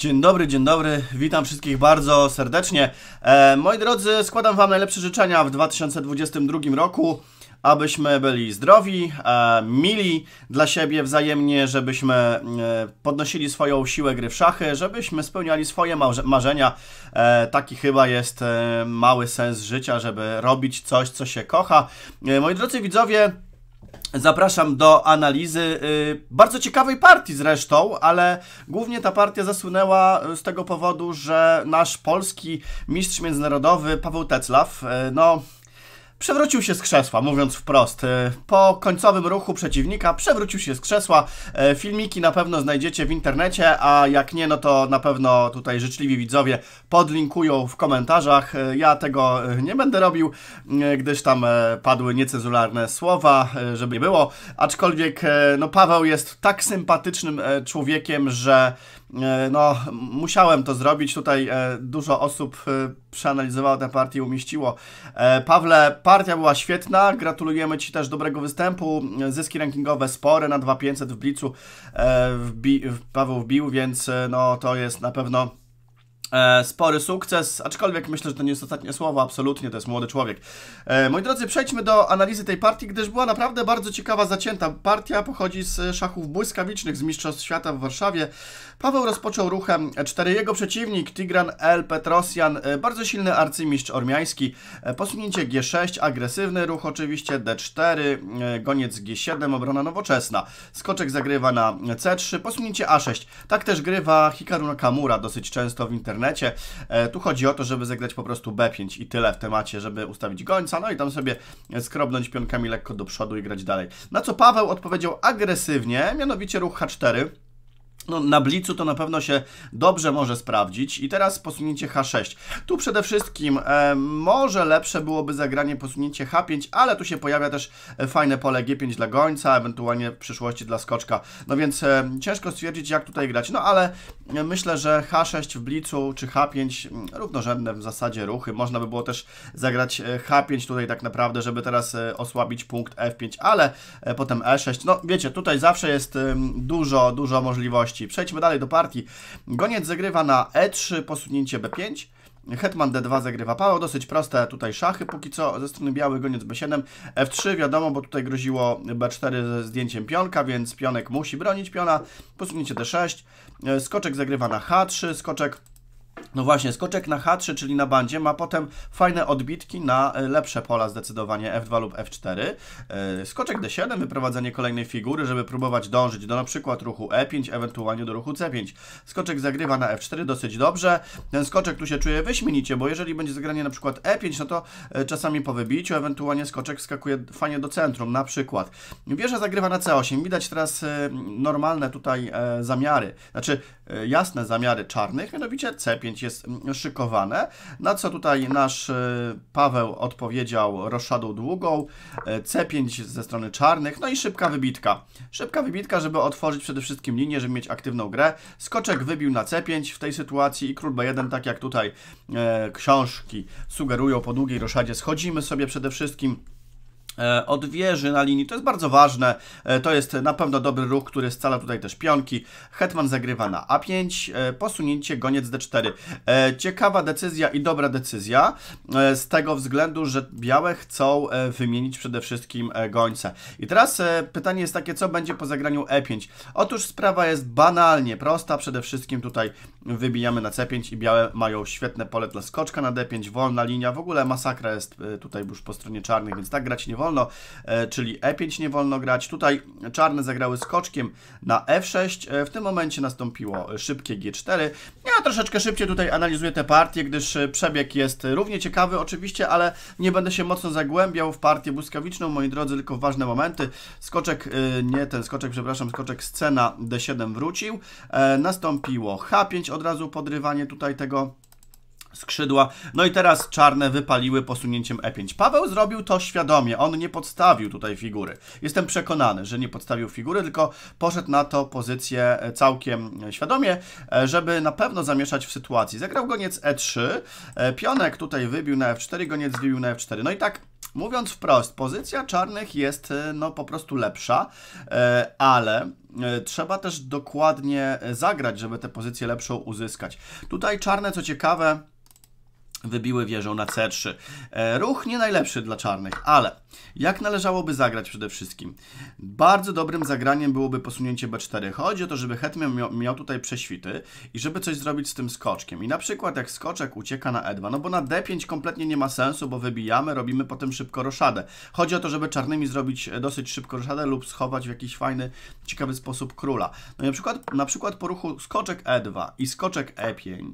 Dzień dobry, dzień dobry, witam wszystkich bardzo serdecznie. E, moi drodzy, składam Wam najlepsze życzenia w 2022 roku, abyśmy byli zdrowi, e, mili dla siebie wzajemnie, żebyśmy e, podnosili swoją siłę gry w szachy, żebyśmy spełniali swoje marzenia. E, taki chyba jest e, mały sens życia, żeby robić coś, co się kocha. E, moi drodzy widzowie, Zapraszam do analizy y, bardzo ciekawej partii zresztą, ale głównie ta partia zasłynęła z tego powodu, że nasz polski mistrz międzynarodowy Paweł Teclaw, y, no przewrócił się z krzesła, mówiąc wprost. E, po końcowym ruchu przeciwnika przewrócił się z krzesła. E, filmiki na pewno znajdziecie w internecie, a jak nie, no to na pewno tutaj życzliwi widzowie podlinkują w komentarzach. E, ja tego nie będę robił, gdyż tam padły niecezularne słowa, żeby nie było. Aczkolwiek, no Paweł jest tak sympatycznym człowiekiem, że E, no, musiałem to zrobić. Tutaj e, dużo osób e, przeanalizowało tę partię i umieściło. Pawle, partia była świetna. Gratulujemy Ci też dobrego występu. Zyski rankingowe spore na 2500 w Blicu Paweł wbił, więc no, to jest na pewno E, spory sukces, aczkolwiek myślę, że to nie jest ostatnie słowo, absolutnie, to jest młody człowiek. E, moi drodzy, przejdźmy do analizy tej partii, gdyż była naprawdę bardzo ciekawa, zacięta. Partia pochodzi z szachów błyskawicznych z Mistrzostw Świata w Warszawie. Paweł rozpoczął ruchem 4 e jego przeciwnik, Tigran L. Petrosjan, bardzo silny arcymistrz ormiański. posunięcie G6, agresywny ruch oczywiście, D4, goniec G7, obrona nowoczesna. Skoczek zagrywa na C3, posunięcie A6. Tak też grywa Hikaru Nakamura dosyć często w internecie internecie. E, tu chodzi o to, żeby zagrać po prostu B5 i tyle w temacie, żeby ustawić gońca, no i tam sobie skrobnąć pionkami lekko do przodu i grać dalej. Na co Paweł odpowiedział agresywnie, mianowicie ruch H4. No, na blicu to na pewno się dobrze może sprawdzić. I teraz posunięcie H6. Tu przede wszystkim e, może lepsze byłoby zagranie posunięcie H5, ale tu się pojawia też e, fajne pole G5 dla gońca, ewentualnie w przyszłości dla skoczka. No więc e, ciężko stwierdzić, jak tutaj grać. No ale e, myślę, że H6 w blicu czy H5 mm, równorzędne w zasadzie ruchy. Można by było też zagrać e, H5 tutaj tak naprawdę, żeby teraz osłabić punkt F5, ale e, potem E6. No wiecie, tutaj zawsze jest dużo, dużo możliwości gości. Przejdźmy dalej do partii. Goniec zagrywa na E3, posunięcie B5. Hetman D2 zagrywa Paweł, dosyć proste tutaj szachy póki co ze strony biały, goniec B7, F3 wiadomo, bo tutaj groziło B4 ze zdjęciem pionka, więc pionek musi bronić piona, posunięcie D6, e, skoczek zagrywa na H3, skoczek no właśnie, skoczek na H3, czyli na bandzie, ma potem fajne odbitki na e, lepsze pola zdecydowanie F2 lub F4. E, skoczek D7, wyprowadzenie kolejnej figury, żeby próbować dążyć do na przykład ruchu E5, ewentualnie do ruchu C5. Skoczek zagrywa na F4 dosyć dobrze. Ten skoczek tu się czuje wyśmienicie, bo jeżeli będzie zagranie na przykład E5, no to e, czasami po wybiciu, ewentualnie skoczek skakuje fajnie do centrum, na przykład. Wieża zagrywa na C8. Widać teraz normalne tutaj zamiary, znaczy jasne zamiary czarnych, mianowicie C5 jest mm, szykowane. Na co tutaj nasz e, Paweł odpowiedział roszadą długą, e, C5 ze strony czarnych, no i szybka wybitka. Szybka wybitka, żeby otworzyć przede wszystkim linię, żeby mieć aktywną grę. Skoczek wybił na C5 w tej sytuacji i król B1, tak jak tutaj e, książki sugerują po długiej roszadzie, schodzimy sobie przede wszystkim E, od wieży na linii. To jest bardzo ważne. E, to jest na pewno dobry ruch, który scala tutaj też pionki. Hetman zagrywa na A5, e, posunięcie goniec D4. Ciekawa decyzja i dobra decyzja z tego względu, że białe chcą wymienić przede wszystkim gońce. I teraz pytanie jest takie, co będzie po zagraniu E5? Otóż sprawa jest banalnie prosta. Przede wszystkim tutaj wybijamy na C5 i białe mają świetne pole dla skoczka na D5, wolna linia, w ogóle masakra jest e, tutaj już po stronie czarnych, więc tak grać nie wolno, e, czyli E5 nie wolno grać. Tutaj czarne zagrały skoczkiem na F6, e, w tym momencie nastąpiło szybkie G4. Ja troszeczkę szybciej tutaj analizuję tę partię, gdyż przebieg jest równie ciekawy oczywiście, ale nie będę się mocno zagłębiał w partię błyskawiczną, moi drodzy, tylko ważne momenty. Skoczek, nie ten skoczek, przepraszam, skoczek scena D7 wrócił, nastąpiło H5, od razu podrywanie tutaj tego skrzydła. No i teraz czarne wypaliły posunięciem e5. Paweł zrobił to świadomie, on nie podstawił tutaj figury. Jestem przekonany, że nie podstawił figury, tylko poszedł na to pozycję e, całkiem świadomie, e, żeby na pewno zamieszać w sytuacji. Zagrał goniec e3, e, pionek tutaj wybił na f4, goniec wybił na f4. No i tak Mówiąc wprost, pozycja czarnych jest e, no, po prostu lepsza, e, ale e, trzeba też dokładnie zagrać, żeby tę pozycję lepszą uzyskać. Tutaj czarne, co ciekawe, wybiły wieżą na C3. E, ruch nie najlepszy dla czarnych, ale jak należałoby zagrać przede wszystkim? Bardzo dobrym zagraniem byłoby posunięcie B4. Chodzi o to, żeby hetman miał, miał, tutaj prześwity i żeby coś zrobić z tym skoczkiem. I na przykład jak skoczek ucieka na E2, no bo na D5 kompletnie nie ma sensu, bo wybijamy, robimy potem szybko roszadę. Chodzi o to, żeby czarnymi zrobić e, dosyć szybko roszadę lub schować w jakiś fajny, ciekawy sposób króla. No i na przykład, na przykład po ruchu skoczek E2 i skoczek E5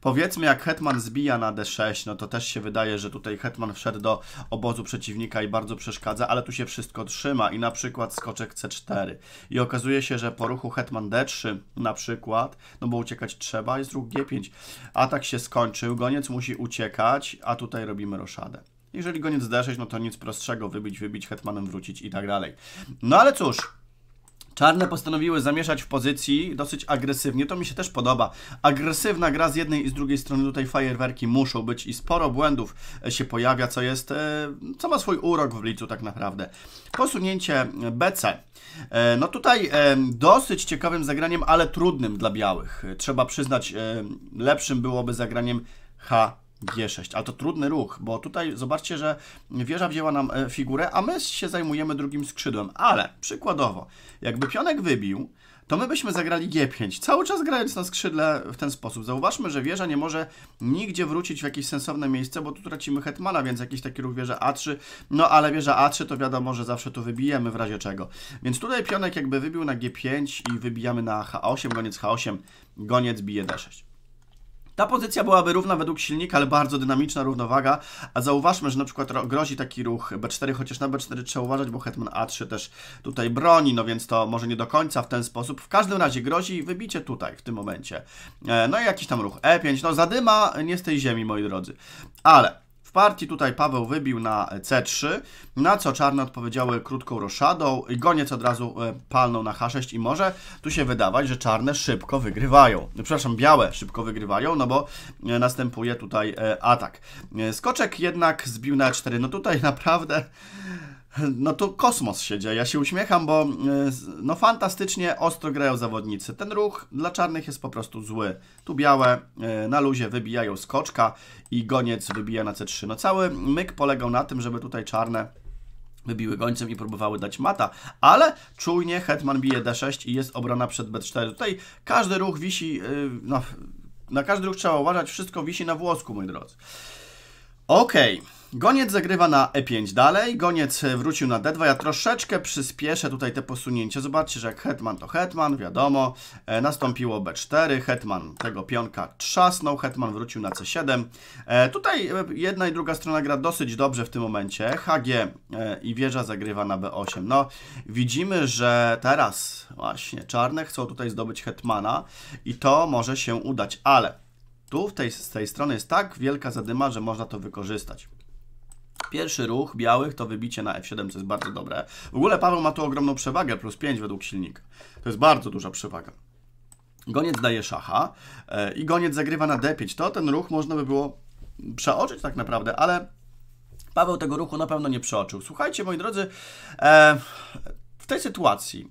Powiedzmy, jak Hetman zbija na D6, no to też się wydaje, że tutaj Hetman wszedł do obozu przeciwnika i bardzo przeszkadza, ale tu się wszystko trzyma i na przykład skoczek C4. I okazuje się, że po ruchu Hetman D3 na przykład, no bo uciekać trzeba, jest ruch G5. Atak się skończył, goniec musi uciekać, a tutaj robimy roszadę. Jeżeli goniec D6, no to nic prostszego, wybić, wybić, hetmanem wrócić i tak dalej. No ale cóż, Czarne postanowiły zamieszać w pozycji dosyć agresywnie, to mi się też podoba. Agresywna gra z jednej i z drugiej strony, tutaj fajerwerki muszą być i sporo błędów e, się pojawia, co jest, e, co ma swój urok w liczu tak naprawdę. Posunięcie e, BC. No tutaj dosyć ciekawym zagraniem, ale trudnym dla białych. Trzeba przyznać, lepszym byłoby zagraniem H G6, ale to trudny ruch, bo tutaj zobaczcie, że wieża wzięła nam e, figurę, a my się zajmujemy drugim skrzydłem. Ale przykładowo, jakby pionek wybił, to my byśmy zagrali G5, cały czas grając na skrzydle w ten sposób. Zauważmy, że wieża nie może nigdzie wrócić w jakieś sensowne miejsce, bo tu tracimy hetmana, więc jakiś taki ruch wieża A3, no ale wieża A3 to wiadomo, że zawsze to wybijemy w razie czego. Więc tutaj pionek jakby wybił na G5 i wybijamy na H8, goniec H8, goniec bije D6. Ta pozycja byłaby równa według silnika, ale bardzo dynamiczna równowaga, a zauważmy, że na przykład grozi taki ruch B4, chociaż na B4 trzeba uważać, bo hetman A3 też tutaj broni, no więc to może nie do końca w ten sposób. W każdym razie grozi wybicie tutaj, w tym momencie. E, no i jakiś tam ruch E5, no zadyma nie z tej ziemi, moi drodzy. Ale partii tutaj Paweł wybił na C3, na co czarne odpowiedziały krótką roszadą. I Goniec od razu e, palnął na H6 i może tu się wydawać, że czarne szybko wygrywają. Przepraszam, białe szybko wygrywają, no bo e, następuje tutaj e, atak. Skoczek jednak zbił na 4. No tutaj naprawdę no to kosmos się dzieje. Ja się uśmiecham, bo e, no fantastycznie ostro grają zawodnicy. Ten ruch dla czarnych jest po prostu zły. Tu białe e, na luzie wybijają skoczka i goniec wybija na C3. No cały myk polegał na tym, żeby tutaj czarne wybiły gońcem i próbowały dać mata, ale czujnie hetman bije D6 i jest obrona przed B4. Tutaj każdy ruch wisi, e, no, na każdy ruch trzeba uważać, wszystko wisi na włosku, moi drodzy. Okej. Okay. Goniec zagrywa na E5 dalej, goniec e, wrócił na D2, ja troszeczkę przyspieszę tutaj te posunięcie, zobaczcie, że jak hetman to hetman, wiadomo, e, nastąpiło B4, hetman tego pionka trzasnął, hetman wrócił na C7. E, tutaj e, jedna i druga strona gra dosyć dobrze w tym momencie, HG e, i wieża zagrywa na B8. No, widzimy, że teraz właśnie czarne chcą tutaj zdobyć hetmana i to może się udać, ale tu w tej, z tej strony jest tak wielka zadyma, że można to wykorzystać. Pierwszy ruch białych to wybicie na F7, co jest bardzo dobre. W ogóle Paweł ma tu ogromną przewagę, plus 5 według silnika. To jest bardzo duża przewaga. Goniec daje szacha e, i goniec zagrywa na D5. To ten ruch można by było przeoczyć tak naprawdę, ale Paweł tego ruchu na pewno nie przeoczył. Słuchajcie, moi drodzy, e, w tej sytuacji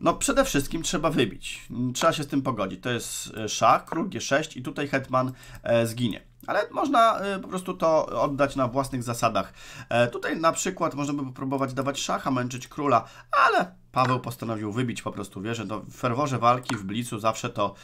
no przede wszystkim trzeba wybić. Trzeba się z tym pogodzić. To jest e, szach, król G6 i tutaj hetman zginie ale można y, po prostu to oddać na własnych zasadach. E, tutaj na przykład można by próbować dawać szacha, męczyć króla, ale Paweł postanowił wybić po prostu wieżę. To no, w ferworze walki, w blicu zawsze to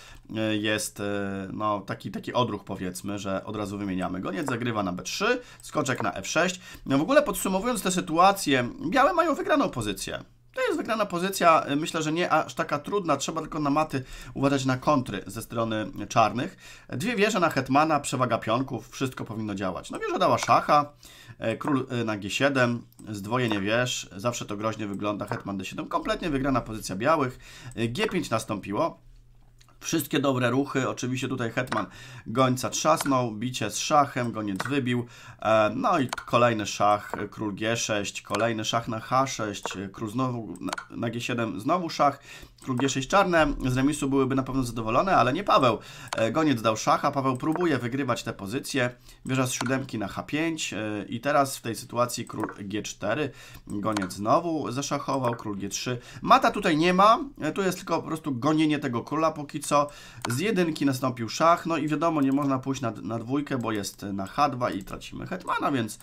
y, jest y, no, taki, taki odruch powiedzmy, że od razu wymieniamy. Goniec zagrywa na B3, skoczek na F6. No, w ogóle podsumowując tę sytuację, białe mają wygraną pozycję. To jest wygrana pozycja, myślę, że nie aż taka trudna, trzeba tylko na maty uważać na kontry ze strony czarnych. Dwie wieże na hetmana, przewaga pionków, wszystko powinno działać. No wieża dała szacha, e, król e, na g7, zdwojenie wież, zawsze to groźnie wygląda, hetman d7, kompletnie wygrana pozycja białych, e, g5 nastąpiło. Wszystkie dobre ruchy, oczywiście tutaj Hetman gońca trzasnął, bicie z szachem, goniec wybił, e, no i kolejny szach, e, król G6, kolejny szach na H6, e, król znowu na G7, znowu szach Król G6 czarne, z remisu byłyby na pewno zadowolone, ale nie Paweł. E, Goniec dał szacha, Paweł próbuje wygrywać te pozycje. Wieża z siódemki na H5 e, i teraz w tej sytuacji król G4. Goniec znowu zaszachował, król G3. Mata tutaj nie ma, e, tu jest tylko po prostu gonienie tego króla póki co. Z jedynki nastąpił szach, no i wiadomo, nie można pójść na, na dwójkę, bo jest na H2 i tracimy hetmana, więc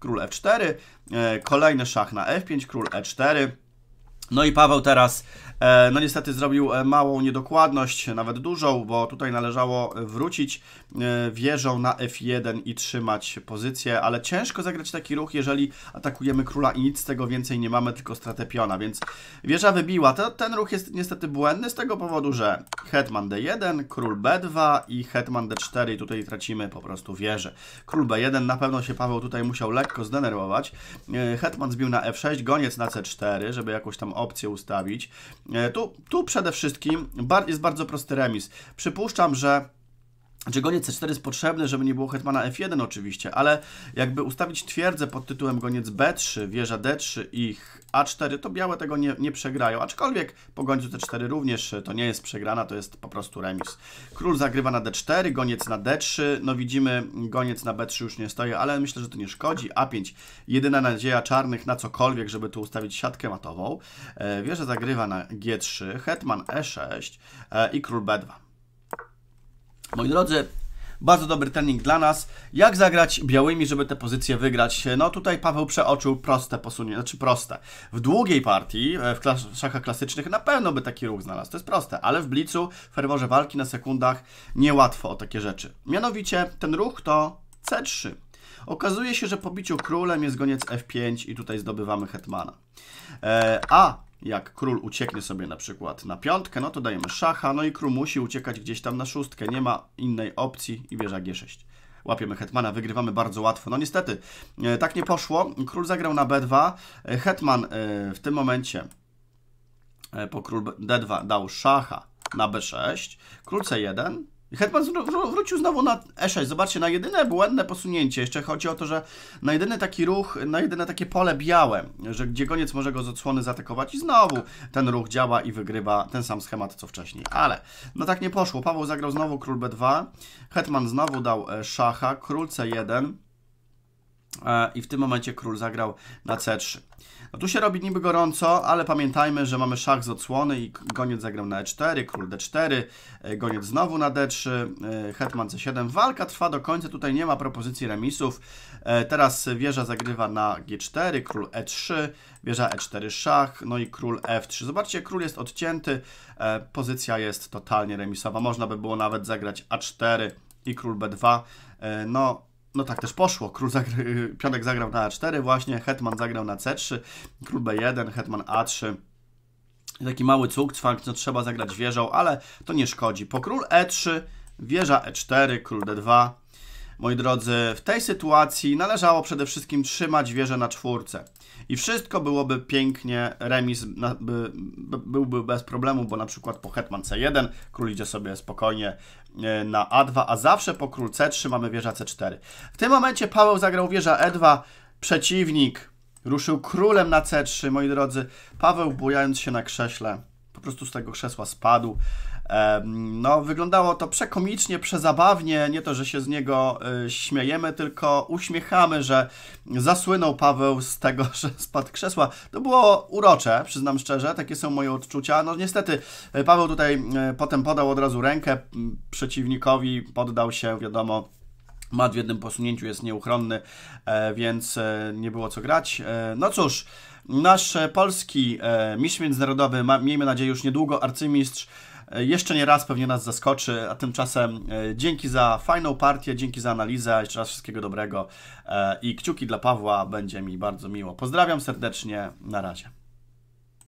król F4. Kolejny szach na F5, król E4. No i Paweł teraz E, no niestety zrobił e, małą niedokładność, nawet dużą, bo tutaj należało wrócić e, wieżą na F1 i trzymać pozycję, ale ciężko zagrać taki ruch, jeżeli atakujemy króla i nic z tego więcej nie mamy, tylko stratę piona, więc wieża wybiła. Ten ruch jest niestety błędny z tego powodu, że hetman D1, król B2 i hetman D4 i tutaj tracimy po prostu wieżę. Król B1 na pewno się Paweł tutaj musiał lekko zdenerwować. Hetman zbił na F6, goniec na C4, żeby jakąś tam opcję ustawić. E, tu, tu przede wszystkim jest bardzo prosty remis. Przypuszczam, że czy znaczy goniec C4 jest potrzebny, żeby nie było hetmana F1 oczywiście, ale jakby ustawić twierdzę pod tytułem goniec B3, wieża D3 i A4, to białe tego nie, nie przegrają. Aczkolwiek po gońcu C4 również e, to nie jest przegrana, to jest po prostu remis. Król zagrywa na D4, goniec na D3, no widzimy goniec na B3 już nie stoi, ale myślę, że to nie szkodzi. A5, jedyna nadzieja czarnych na cokolwiek, żeby tu ustawić siatkę matową. E, wieża zagrywa na G3, hetman E6 e, i król B2. Moi drodzy, bardzo dobry trening dla nas. Jak zagrać białymi, żeby te pozycje wygrać? No tutaj Paweł przeoczył proste posunięcie, znaczy proste. W długiej partii, e, w klas szachach klasycznych na pewno by taki ruch znalazł, to jest proste, ale w blicu, w ferworze walki na sekundach niełatwo o takie rzeczy. Mianowicie ten ruch to C3. Okazuje się, że po biciu królem jest goniec F5 i tutaj zdobywamy hetmana. E, a jak król ucieknie sobie na przykład na piątkę, no to dajemy szacha, no i król musi uciekać gdzieś tam na szóstkę, nie ma innej opcji i wieża g6. Łapiemy hetmana, wygrywamy bardzo łatwo. No niestety, e, tak nie poszło. Król zagrał na b2, e, hetman e, w tym momencie po król d2 dał szacha na b6, król c1, Hetman wrócił znowu na E6. Zobaczcie, na jedyne błędne posunięcie. Jeszcze chodzi o to, że na jedyny taki ruch, na jedyne takie pole białe, że gdzie koniec może go z odsłony zaatakować i znowu ten ruch działa i wygrywa ten sam schemat, co wcześniej. Ale no tak nie poszło. Paweł zagrał znowu król B2, Hetman znowu dał e, szacha, król C1, E, I w tym momencie król zagrał na C3. No tu się robi niby gorąco, ale pamiętajmy, że mamy szach z odsłony i goniec zagrał na E4, król D4, e, goniec znowu na D3, e, hetman C7. Walka trwa do końca, tutaj nie ma propozycji remisów. Teraz wieża zagrywa na G4, król E3, wieża E4 szach, no i król F3. Zobaczcie, król jest odcięty, pozycja jest totalnie remisowa. Można by było nawet zagrać A4 i król B2. No, no tak też poszło. Król zagr... Pionek zagrał na A4 właśnie, hetman zagrał na C3, król B1, hetman A3. Taki mały cuk, cwank, no trzeba zagrać wieżą, ale to nie szkodzi. Po król E3, wieża E4, król D2, Moi drodzy, w tej sytuacji należało przede wszystkim trzymać wieżę na czwórce. I wszystko byłoby pięknie, remis by, byłby bez problemu, bo na przykład po hetman c1 król idzie sobie spokojnie e, na a2, a zawsze po król c3 mamy wieża c4. W tym momencie Paweł zagrał wieża e2, przeciwnik ruszył królem na c3, moi drodzy. Paweł bujając się na krześle, po prostu z tego krzesła spadł. No, wyglądało to przekomicznie, przezabawnie. Nie to, że się z niego y, śmiejemy, tylko uśmiechamy, że zasłynął Paweł z tego, że spadł krzesła. To było urocze, przyznam szczerze, takie są moje odczucia. No, niestety, y, Paweł tutaj y, potem podał od razu rękę przeciwnikowi, poddał się, wiadomo. Mat w jednym posunięciu jest nieuchronny, e, więc e, nie było co grać. E, no cóż, nasz polski mistrz międzynarodowy, miejmy nadzieję już niedługo arcymistrz E, jeszcze nie raz pewnie nas zaskoczy, a tymczasem e, dzięki za fajną partię, dzięki za analizę, jeszcze raz wszystkiego dobrego e, i kciuki dla Pawła, będzie mi bardzo miło. Pozdrawiam serdecznie, na razie.